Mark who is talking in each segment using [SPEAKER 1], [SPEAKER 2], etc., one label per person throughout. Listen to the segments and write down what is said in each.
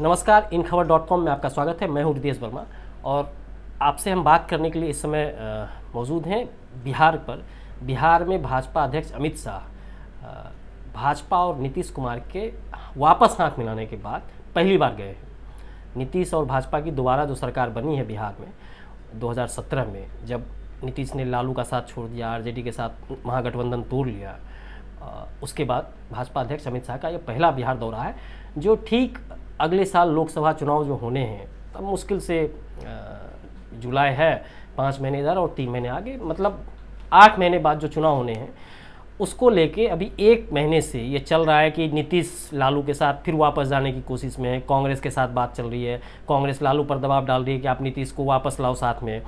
[SPEAKER 1] नमस्कार इन खबर dot com में आपका स्वागत है मैं हूं रिदेश वर्मा और आपसे हम बात करने के लिए इस समय मौजूद हैं बिहार पर बिहार में भाजपा अध्यक्ष अमित शाह भाजपा और नीतीश कुमार के वापस हाथ मिलाने के बाद पहली बार गए हैं नीतीश और भाजपा की दोबारा जो सरकार बनी है बिहार में 2017 में जब नीतीश ने लालू का साथ छोड़ दिया आरजेडी के साथ महागठबंधन तोड़ लिया उसके बाद भाजपा अध्यक्ष अमित शाह का यह पहला बिहार दौरा है जो ठीक अगले साल लोकसभा चुनाव जो होने हैं तब मुश्किल से जुलाई है पाँच महीने इधर और तीन महीने आगे मतलब आठ महीने बाद जो चुनाव होने हैं उसको लेके अभी एक महीने से ये चल रहा है कि नीतीश लालू के साथ फिर वापस जाने की कोशिश में है कांग्रेस के साथ बात चल रही है कांग्रेस लालू पर दबाव डाल रही है कि आप नीतीश को वापस लाओ साथ में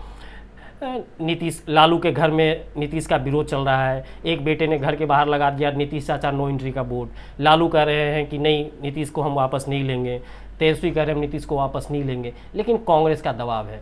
[SPEAKER 1] नीतीश लालू के घर में नीतीश का विरोध चल रहा है एक बेटे ने घर के बाहर लगा दिया नीतीश चाचा नो एंट्री का बोर्ड लालू कह रहे हैं कि नहीं नीतीश को हम वापस नहीं लेंगे तेजस्वी कह रहे हैं हम नीतीश को वापस नहीं लेंगे लेकिन कांग्रेस का दबाव है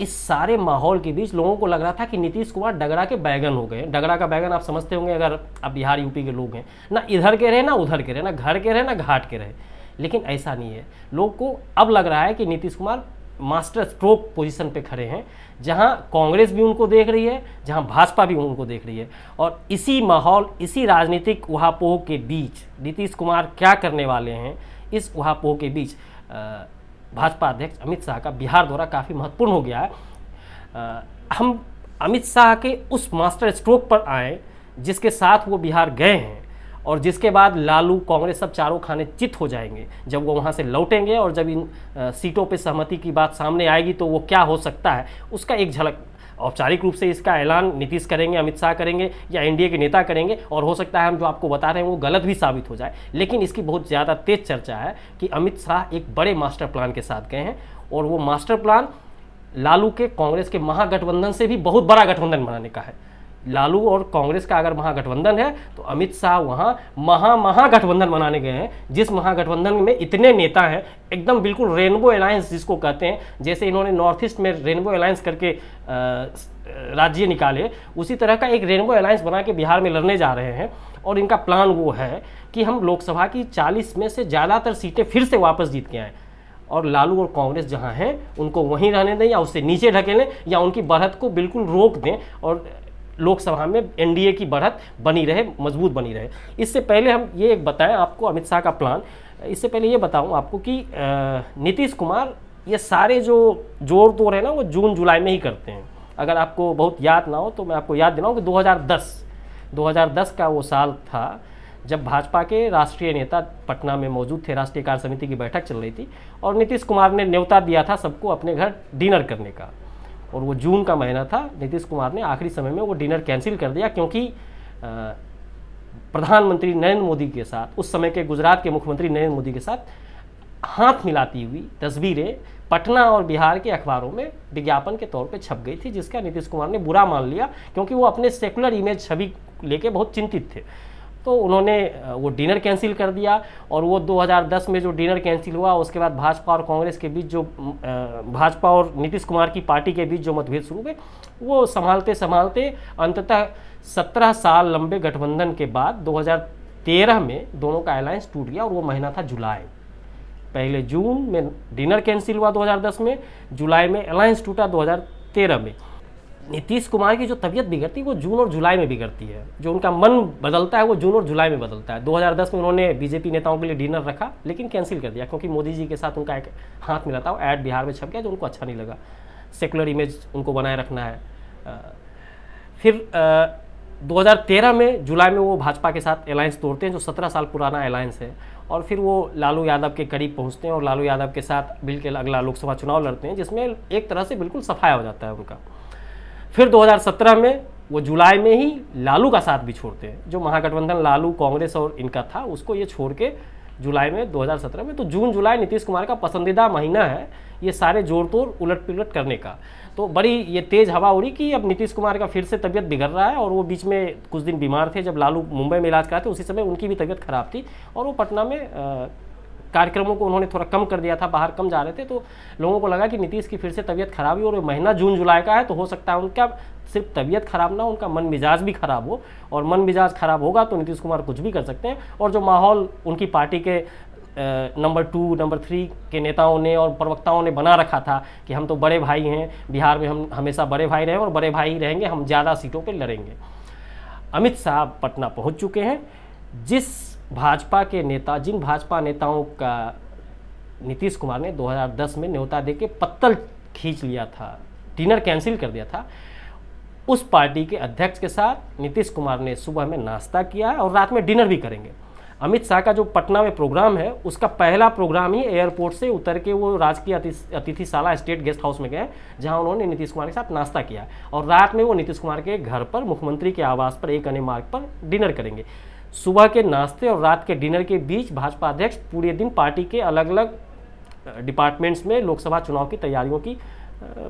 [SPEAKER 1] इस सारे माहौल के बीच लोगों को लग रहा था कि नीतीश कुमार डगरा के बैगन हो गए डगरा का बैगन आप समझते होंगे अगर आप बिहार यूपी के लोग हैं ना इधर के रहे ना उधर के रहे ना घर के रहे ना घाट के रहे लेकिन ऐसा नहीं है लोग को अब लग रहा है कि Nitish Kumar master stroke position पे खड़े हैं जहां कांग्रेस भी उनको देख रही है जहां भाजपा भी उनको देख रही है और इसी माहौल इसी राजनीतिक उहापोह के बीच नीतीश कुमार क्या करने वाले हैं इस उहापोह के बीच भाजपा अध्यक्ष अमित शाह का बिहार दौरा काफ़ी महत्वपूर्ण हो गया है हम अमित शाह के उस मास्टर स्ट्रोक पर आए जिसके साथ वो बिहार गए हैं और जिसके बाद लालू कांग्रेस सब चारों खाने चित हो जाएंगे जब वो वहाँ से लौटेंगे और जब इन सीटों पर सहमति की बात सामने आएगी तो वो क्या हो सकता है उसका एक झलक औपचारिक रूप से इसका ऐलान नीतीश करेंगे अमित शाह करेंगे या एनडीए के नेता करेंगे और हो सकता है हम जो आपको बता रहे हैं वो गलत भी साबित हो जाए लेकिन इसकी बहुत ज़्यादा तेज चर्चा है कि अमित शाह एक बड़े मास्टर प्लान के साथ गए हैं और वो मास्टर प्लान लालू के कांग्रेस के महागठबंधन से भी बहुत बड़ा गठबंधन बनाने का है लालू और कांग्रेस का अगर महागठबंधन है तो अमित शाह वहाँ महा महागठबंधन बनाने गए हैं जिस महागठबंधन में इतने नेता हैं एकदम बिल्कुल रेनबो अलायंस जिसको कहते हैं जैसे इन्होंने नॉर्थ ईस्ट में रेनबो अलायंस करके राज्य निकाले उसी तरह का एक रेनबो अलायंस बना के बिहार में लड़ने जा रहे हैं और इनका प्लान वो है कि हम लोकसभा की चालीस में से ज़्यादातर सीटें फिर से वापस जीत के आएँ और लालू और कांग्रेस जहाँ हैं उनको वहीं रहने दें या उससे नीचे ढकेलें या उनकी बढ़त को बिल्कुल रोक दें और लोकसभा में एनडीए की बढ़त बनी रहे मजबूत बनी रहे इससे पहले हम ये एक बताएं आपको अमित शाह का प्लान इससे पहले ये बताऊं आपको कि नीतीश कुमार ये सारे जो जोर तोड़ है ना वो जून जुलाई में ही करते हैं अगर आपको बहुत याद ना हो तो मैं आपको याद दिलाऊँ कि 2010 2010 का वो साल था जब भाजपा के राष्ट्रीय नेता पटना में मौजूद थे राष्ट्रीय कार्य समिति की बैठक चल रही थी और नीतीश कुमार ने न्योता दिया था सबको अपने घर डिनर करने का और वो जून का महीना था नीतीश कुमार ने आखिरी समय में वो डिनर कैंसिल कर दिया क्योंकि प्रधानमंत्री नरेंद्र मोदी के साथ उस समय के गुजरात के मुख्यमंत्री नरेंद्र मोदी के साथ हाथ मिलाती हुई तस्वीरें पटना और बिहार के अखबारों में विज्ञापन के तौर पे छप गई थी जिसका नीतीश कुमार ने बुरा मान लिया क्योंकि वो अपने सेकुलर इमेज छवि लेके बहुत चिंतित थे तो उन्होंने वो डिनर कैंसिल कर दिया और वो 2010 में जो डिनर कैंसिल हुआ उसके बाद भाजपा और कांग्रेस के बीच जो भाजपा और नीतीश कुमार की पार्टी के बीच जो मतभेद शुरू हुए वो संभालते संभालते अंततः 17 साल लंबे गठबंधन के बाद 2013 में दोनों का अलायंस टूट गया और वो महीना था जुलाई पहले जून में डिनर कैंसिल हुआ दो में जुलाई में अलायंस टूटा दो में नीतीश कुमार की जो तबीयत बिगड़ती है वो जून और जुलाई में बिगड़ती है जो उनका मन बदलता है वो जून और जुलाई में बदलता है 2010 में उन्होंने बीजेपी नेताओं के लिए डिनर रखा लेकिन कैंसिल कर दिया क्योंकि मोदी जी के साथ उनका एक हाथ मिला था वो ऐड बिहार में छप गया जो उनको अच्छा नहीं लगा सेकुलर इमेज उनको बनाए रखना है फिर दो में जुलाई में वो भाजपा के साथ अलायंस तोड़ते हैं जो सत्रह साल पुराना अलायंस है और फिर वो लालू यादव के करीब पहुँचते हैं और लालू यादव के साथ बिल्कुल अगला लोकसभा चुनाव लड़ते हैं जिसमें एक तरह से बिल्कुल सफाया हो जाता है उनका फिर 2017 में वो जुलाई में ही लालू का साथ भी छोड़ते हैं जो महागठबंधन लालू कांग्रेस और इनका था उसको ये छोड़ के जुलाई में 2017 में तो जून जुलाई नीतीश कुमार का पसंदीदा महीना है ये सारे जोड़ तोड़ उलट पुलट करने का तो बड़ी ये तेज़ हवा उड़ी कि अब नीतीश कुमार का फिर से तबीयत बिगड़ रहा है और वो बीच में कुछ दिन बीमार थे जब लालू मुंबई में इलाज कराते उसी समय उनकी भी तबीयत खराब थी और वो पटना में आ, कार्यक्रमों को उन्होंने थोड़ा कम कर दिया था बाहर कम जा रहे थे तो लोगों को लगा कि नीतीश की फिर से तबीयत खराब हुई और महीना जून जुलाई का है तो हो सकता है उनका सिर्फ तबीयत खराब ना उनका मन मिजाज भी खराब हो और मन मिजाज खराब होगा तो नीतीश कुमार कुछ भी कर सकते हैं और जो माहौल उनकी पार्टी के नंबर टू नंबर थ्री के नेताओं ने और प्रवक्ताओं ने बना रखा था कि हम तो बड़े भाई हैं बिहार में हम हमेशा बड़े भाई रहे और बड़े भाई रहेंगे हम ज़्यादा सीटों पर लड़ेंगे अमित शाह पटना पहुंच चुके हैं जिस भाजपा के नेता जिन भाजपा नेताओं का नीतीश कुमार ने 2010 में न्योता दे के पत्तल खींच लिया था डिनर कैंसिल कर दिया था उस पार्टी के अध्यक्ष के साथ नीतीश कुमार ने सुबह में नाश्ता किया और रात में डिनर भी करेंगे अमित शाह का जो पटना में प्रोग्राम है उसका पहला प्रोग्राम ही एयरपोर्ट से उतर के वो राजकीय अतिथिशाला स्टेट गेस्ट हाउस में गए जहां उन्होंने नीतीश कुमार के साथ नाश्ता किया और रात में वो नीतीश कुमार के घर पर मुख्यमंत्री के आवास पर एक अन्य मार्ग पर डिनर करेंगे सुबह के नाश्ते और रात के डिनर के बीच भाजपा अध्यक्ष पूरे दिन पार्टी के अलग अलग डिपार्टमेंट्स में लोकसभा चुनाव की तैयारियों की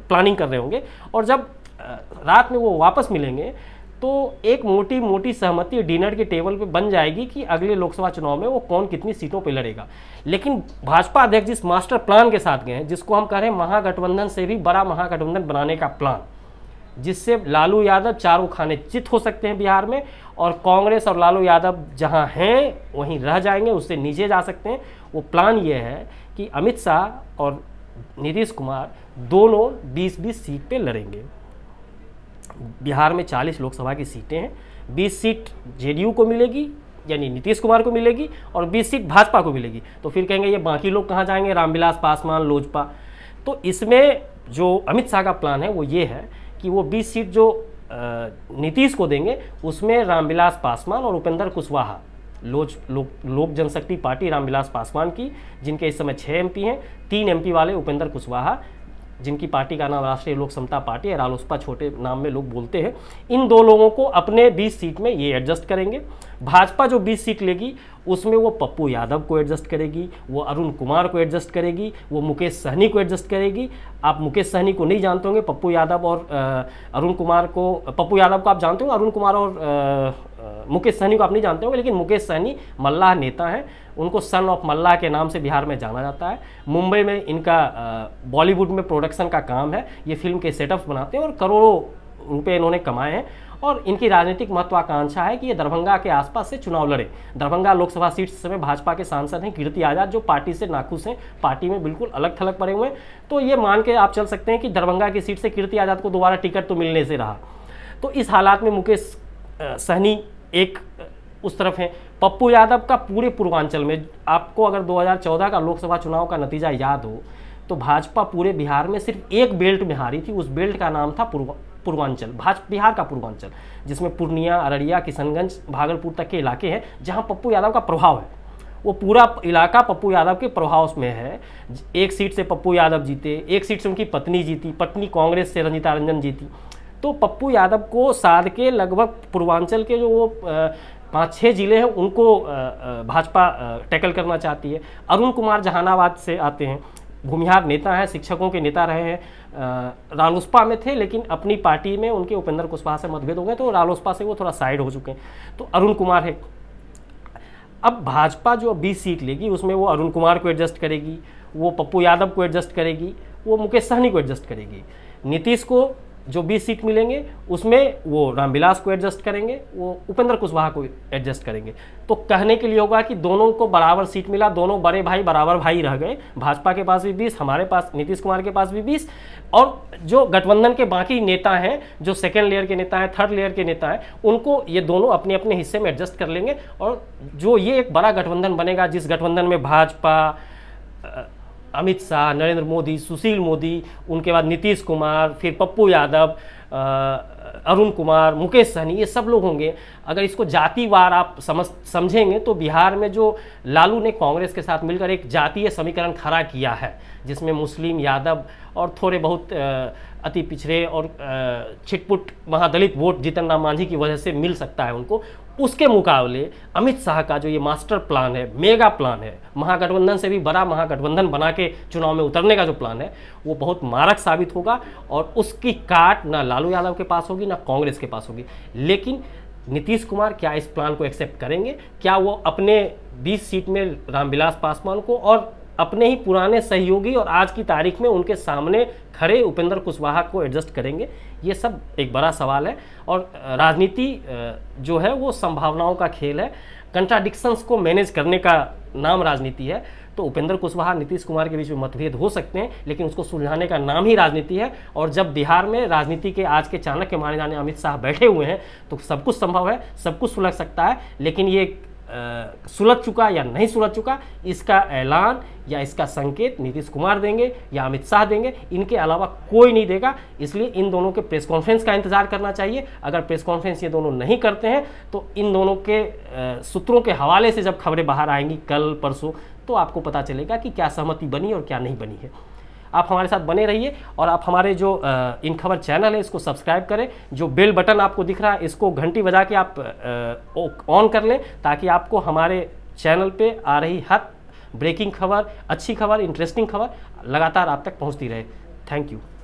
[SPEAKER 1] प्लानिंग कर रहे होंगे और जब रात में वो वापस मिलेंगे तो एक मोटी मोटी सहमति डिनर के टेबल पे बन जाएगी कि अगले लोकसभा चुनाव में वो कौन कितनी सीटों पे लड़ेगा लेकिन भाजपा अध्यक्ष जिस मास्टर प्लान के साथ गए हैं जिसको हम कह रहे हैं महागठबंधन से भी बड़ा महागठबंधन बनाने का प्लान जिससे लालू यादव चारों खाने चित हो सकते हैं बिहार में और कांग्रेस और लालू यादव जहां हैं वहीं रह जाएंगे उससे नीचे जा सकते हैं वो प्लान ये है कि अमित शाह और नीतीश कुमार दोनों बीस बीस सीट पे लड़ेंगे बिहार में 40 लोकसभा की सीटें हैं 20 सीट जेडीयू को मिलेगी यानी नीतीश कुमार को मिलेगी और 20 सीट भाजपा को मिलेगी तो फिर कहेंगे ये बाकी लोग कहाँ जाएंगे रामविलास पासवान लोजपा तो इसमें जो अमित शाह का प्लान है वो ये है कि वो 20 सीट जो नीतीश को देंगे उसमें रामविलास पासवान और उपेंद्र कुशवाहा लोज लोक लोक जनशक्ति पार्टी रामविलास पासवान की जिनके इस समय छः एमपी हैं तीन एमपी वाले उपेंद्र कुशवाहा जिनकी पार्टी का नाम राष्ट्रीय लोक समता पार्टी है रालोसपा छोटे नाम में लोग बोलते हैं इन दो लोगों को अपने 20 सीट में ये एडजस्ट करेंगे भाजपा जो 20 सीट लेगी उसमें वो पप्पू यादव को एडजस्ट करेगी वो अरुण कुमार को एडजस्ट करेगी वो मुकेश सहनी को एडजस्ट करेगी आप मुकेश सहनी को नहीं जानते होंगे पप्पू यादव और अरुण कुमार को पप्पू यादव को आप जानते हो अरुण कुमार और मुकेश सहनी को आप नहीं जानते होंगे लेकिन मुकेश सहनी मल्लाह नेता हैं उनको सन ऑफ मल्लाह के नाम से बिहार में जाना जाता है मुंबई में इनका बॉलीवुड में प्रोडक्शन का काम है ये फिल्म के सेटअप बनाते हैं और करोड़ों रुपये इन्होंने कमाए हैं और इनकी राजनीतिक महत्वाकांक्षा है कि ये दरभंगा के आसपास से चुनाव लड़े दरभंगा लोकसभा सीट से में भाजपा के सांसद हैं कीर्ति आजाद जो पार्टी से नाखुश हैं पार्टी में बिल्कुल अलग थलग पड़े हुए हैं तो ये मान के आप चल सकते हैं कि दरभंगा की सीट से कीर्ति आजाद को दोबारा टिकट तो मिलने से रहा तो इस हालात में मुकेश सहनी एक उस तरफ है पप्पू यादव का पूरे पूर्वांचल में आपको अगर 2014 का लोकसभा चुनाव का नतीजा याद हो तो भाजपा पूरे बिहार में सिर्फ एक बेल्ट में हारी थी उस बेल्ट का नाम था पूर्व पूर्वांचल भाजपा बिहार का पूर्वांचल जिसमें पूर्णिया अररिया किशनगंज भागलपुर तक के इलाके हैं जहाँ पप्पू यादव का प्रभाव है वो पूरा इलाका पप्पू यादव के प्रभाव में है एक सीट से पप्पू यादव जीते एक सीट से उनकी पत्नी जीती पत्नी कांग्रेस से रंजिता रंजन जीती तो पप्पू यादव को साध के लगभग पूर्वांचल के जो वो पाँच छः जिले हैं उनको भाजपा टैकल करना चाहती है अरुण कुमार जहानाबाद से आते हैं भूमिहार नेता हैं शिक्षकों के नेता रहे हैं रालोसपा में थे लेकिन अपनी पार्टी में उनके उपेंद्र कुशवाहा से मतभेद हो गए तो रालोसपा से वो थोड़ा साइड हो चुके हैं तो अरुण कुमार है अब भाजपा जो बीस सीट लेगी उसमें वो अरुण कुमार को एडजस्ट करेगी वो पप्पू यादव को एडजस्ट करेगी वो मुकेश सहनी को एडजस्ट करेगी नीतीश को जो 20 सीट मिलेंगे उसमें वो रामविलास को एडजस्ट करेंगे वो उपेंद्र कुशवाहा को एडजस्ट करेंगे तो कहने के लिए होगा कि दोनों को बराबर सीट मिला दोनों बड़े भाई बराबर भाई रह गए भाजपा के पास भी बीस हमारे पास नीतीश कुमार के पास भी बीस और जो गठबंधन के बाकी नेता हैं जो सेकेंड लेयर के नेता हैं थर्ड लेयर के नेता हैं उनको ये दोनों अपने अपने हिस्से में एडजस्ट कर लेंगे और जो ये एक बड़ा गठबंधन बनेगा जिस गठबंधन में भाजपा अमित शाह नरेंद्र मोदी सुशील मोदी उनके बाद नीतीश कुमार फिर पप्पू यादव अरुण कुमार मुकेश सहनी ये सब लोग होंगे अगर इसको जातिवार आप समझ समझेंगे तो बिहार में जो लालू ने कांग्रेस के साथ मिलकर एक जातीय समीकरण खड़ा किया है जिसमें मुस्लिम यादव और थोड़े बहुत आ, अति पिछड़े और छिटपुट महादलित वोट जीतन राम मांझी की वजह से मिल सकता है उनको उसके मुकाबले अमित शाह का जो ये मास्टर प्लान है मेगा प्लान है महागठबंधन से भी बड़ा महागठबंधन बना के चुनाव में उतरने का जो प्लान है वो बहुत मारक साबित होगा और उसकी काट ना लालू यादव के पास होगी ना कांग्रेस के पास होगी लेकिन नीतीश कुमार क्या इस प्लान को एक्सेप्ट करेंगे क्या वो अपने 20 सीट में रामविलास पासवान को और अपने ही पुराने सहयोगी और आज की तारीख में उनके सामने खड़े उपेंद्र कुशवाहा को एडजस्ट करेंगे ये सब एक बड़ा सवाल है और राजनीति जो है वो संभावनाओं का खेल है कंट्राडिक्शंस को मैनेज करने का नाम राजनीति है तो उपेंद्र कुशवाहा नीतीश कुमार के बीच में मतभेद हो सकते हैं लेकिन उसको सुलझाने का नाम ही राजनीति है और जब बिहार में राजनीति के आज के चाणक्य माने जाने अमित शाह बैठे हुए हैं तो सब कुछ संभव है सब कुछ सुलझ सकता है लेकिन ये सुलझ चुका या नहीं सुलझ चुका इसका ऐलान या इसका संकेत नीतीश कुमार देंगे या अमित शाह देंगे इनके अलावा कोई नहीं देगा इसलिए इन दोनों के प्रेस कॉन्फ्रेंस का इंतजार करना चाहिए अगर प्रेस कॉन्फ्रेंस ये दोनों नहीं करते हैं तो इन दोनों के सूत्रों के हवाले से जब खबरें बाहर आएंगी कल परसों तो आपको पता चलेगा कि क्या सहमति बनी और क्या नहीं बनी है आप हमारे साथ बने रहिए और आप हमारे जो इन खबर चैनल है इसको सब्सक्राइब करें जो बेल बटन आपको दिख रहा है इसको घंटी बजा के आप ऑन कर लें ताकि आपको हमारे चैनल पे आ रही हर ब्रेकिंग खबर अच्छी खबर इंटरेस्टिंग खबर लगातार आप तक पहुंचती रहे थैंक यू